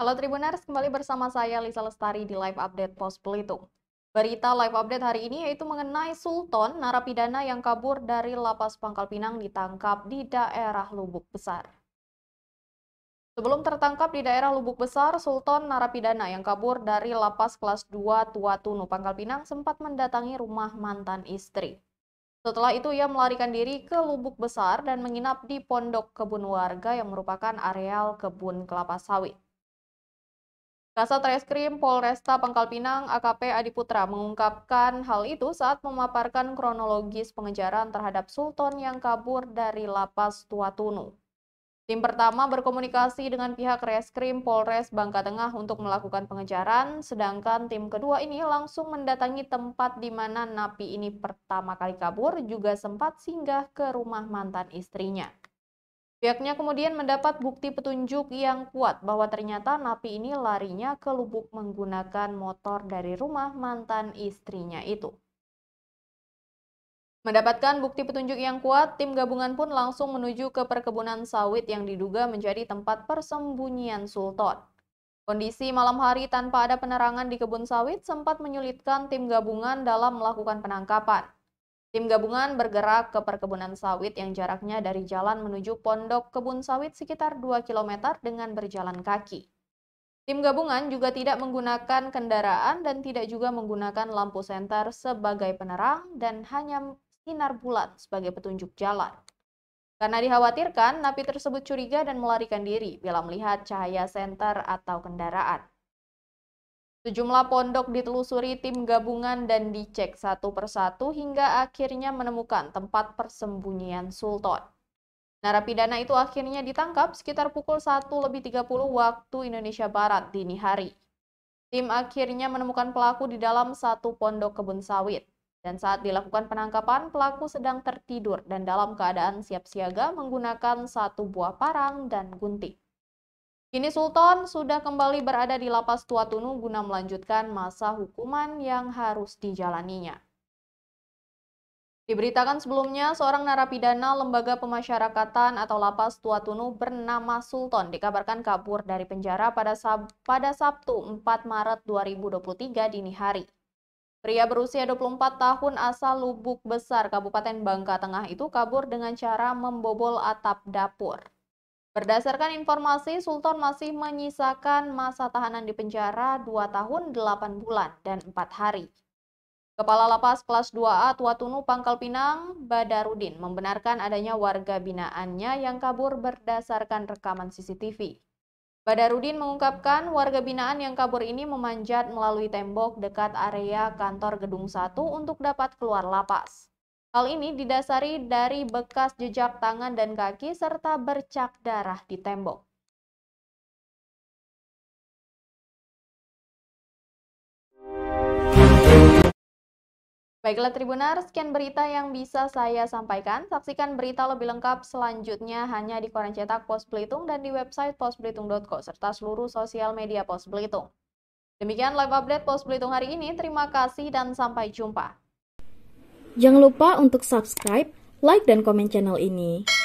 Halo Tribuners, kembali bersama saya Lisa Lestari di Live Update Pos Belitung. Berita Live Update hari ini yaitu mengenai Sultan, narapidana yang kabur dari Lapas Pangkal Pinang ditangkap di daerah Lubuk Besar. Sebelum tertangkap di daerah Lubuk Besar, Sultan narapidana yang kabur dari lapas kelas 2 Tua Tunu Pangkal Pinang sempat mendatangi rumah mantan istri. Setelah itu ia melarikan diri ke Lubuk Besar dan menginap di pondok kebun warga yang merupakan areal kebun kelapa sawit. Kasat Reskrim Polresta Pangkal Pinang AKP Adiputra mengungkapkan hal itu saat memaparkan kronologis pengejaran terhadap Sultan yang kabur dari lapas Tua Tunu. Tim pertama berkomunikasi dengan pihak Reskrim Polres Bangka Tengah untuk melakukan pengejaran, sedangkan tim kedua ini langsung mendatangi tempat di mana napi ini pertama kali kabur juga sempat singgah ke rumah mantan istrinya. Pihaknya kemudian mendapat bukti petunjuk yang kuat bahwa ternyata napi ini larinya ke Lubuk menggunakan motor dari rumah mantan istrinya itu. Mendapatkan bukti petunjuk yang kuat, tim gabungan pun langsung menuju ke perkebunan sawit yang diduga menjadi tempat persembunyian Sultan. Kondisi malam hari tanpa ada penerangan di kebun sawit sempat menyulitkan tim gabungan dalam melakukan penangkapan. Tim gabungan bergerak ke perkebunan sawit yang jaraknya dari jalan menuju pondok kebun sawit sekitar 2 km dengan berjalan kaki. Tim gabungan juga tidak menggunakan kendaraan dan tidak juga menggunakan lampu senter sebagai penerang dan hanya sinar bulat sebagai petunjuk jalan. Karena dikhawatirkan, napi tersebut curiga dan melarikan diri bila melihat cahaya senter atau kendaraan. Sejumlah pondok ditelusuri tim gabungan dan dicek satu persatu hingga akhirnya menemukan tempat persembunyian Sultan. Narapidana itu akhirnya ditangkap sekitar pukul 1 lebih 30 waktu Indonesia Barat dini hari. Tim akhirnya menemukan pelaku di dalam satu pondok kebun sawit. Dan saat dilakukan penangkapan, pelaku sedang tertidur dan dalam keadaan siap siaga menggunakan satu buah parang dan gunting. Kini Sultan sudah kembali berada di lapas Tua Tunu guna melanjutkan masa hukuman yang harus dijalaninya. Diberitakan sebelumnya, seorang narapidana lembaga pemasyarakatan atau lapas Tua Tunu bernama Sultan dikabarkan kabur dari penjara pada, sab pada Sabtu 4 Maret 2023 dini hari. Pria berusia 24 tahun asal Lubuk Besar, Kabupaten Bangka Tengah itu kabur dengan cara membobol atap dapur. Berdasarkan informasi, Sultan masih menyisakan masa tahanan di penjara 2 tahun 8 bulan dan 4 hari. Kepala Lapas Kelas 2A Tuatunu Pangkal Pinang, Badarudin, membenarkan adanya warga binaannya yang kabur berdasarkan rekaman CCTV. Badarudin mengungkapkan warga binaan yang kabur ini memanjat melalui tembok dekat area kantor gedung 1 untuk dapat keluar lapas. Hal ini didasari dari bekas jejak tangan dan kaki serta bercak darah di tembok. Baiklah Tribunars, sekian berita yang bisa saya sampaikan. Saksikan berita lebih lengkap selanjutnya hanya di koran cetak Pos Belitung dan di website posbelitung.co serta seluruh sosial media Pos Belitung. Demikian live update Pos Belitung hari ini. Terima kasih dan sampai jumpa. Jangan lupa untuk subscribe, like, dan komen channel ini.